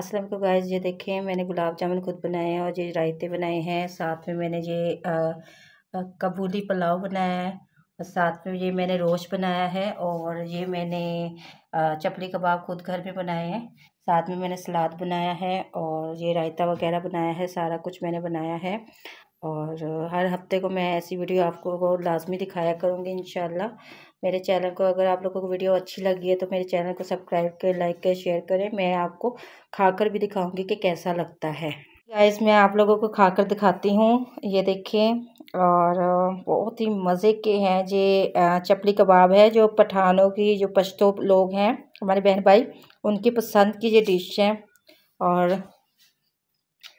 असल को गाइस ये देखें मैंने गुलाब जामुन खुद बनाए हैं और ये रायते बनाए हैं साथ में मैंने ये कबूली पुलाव बनाया है और साथ में ये मैंने रोश बनाया है और ये मैंने चपली कबाब खुद घर में बनाए हैं साथ में मैंने सलाद बनाया है और ये रायता वगैरह बनाया है सारा कुछ मैंने बनाया है और हर हफ्ते को मैं ऐसी वीडियो आपको बहुत लाजमी दिखाया करूँगी इन मेरे चैनल को अगर आप लोगों को वीडियो अच्छी लगी है तो मेरे चैनल को सब्सक्राइब करें लाइक करें शेयर करें मैं आपको खाकर भी दिखाऊँगी कि कैसा लगता है गाइस मैं आप लोगों को खाकर दिखाती हूँ ये देखें और बहुत ही मज़े के हैं ये चपली कबाब है जो पठानों की जो पश्तो लोग हैं हमारे बहन भाई उनकी पसंद की ये डिश है और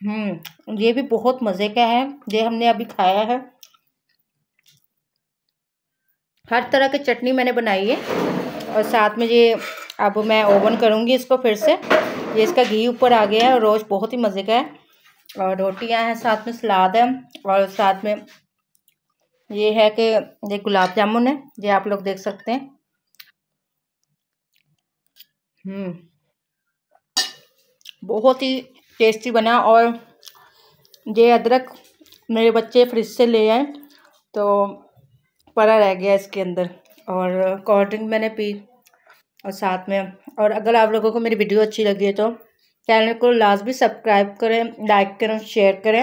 हम्म, ये भी बहुत मज़े का है ये हमने अभी खाया है हर तरह की चटनी मैंने बनाई है और साथ में ये अब मैं ओवन करूँगी इसको फिर से ये इसका घी ऊपर आ गया है और रोज़ बहुत ही मज़े का है और रोटियां हैं साथ में सलाद है और साथ में ये है कि ये गुलाब जामुन है ये आप लोग देख सकते हैं हम्म बहुत ही टेस्टी बना और ये अदरक मेरे बच्चे फ्रिज से ले आए तो पड़ा रह गया इसके अंदर और कोल्ड ड्रिंक मैंने पी और साथ में और अगर आप लोगों को मेरी वीडियो अच्छी लगी है तो चैनल को लाजमी सब्सक्राइब करें लाइक करें शेयर करें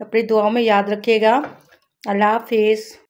अपनी दुआओं में याद रखिएगा अल्लाह हाफिज़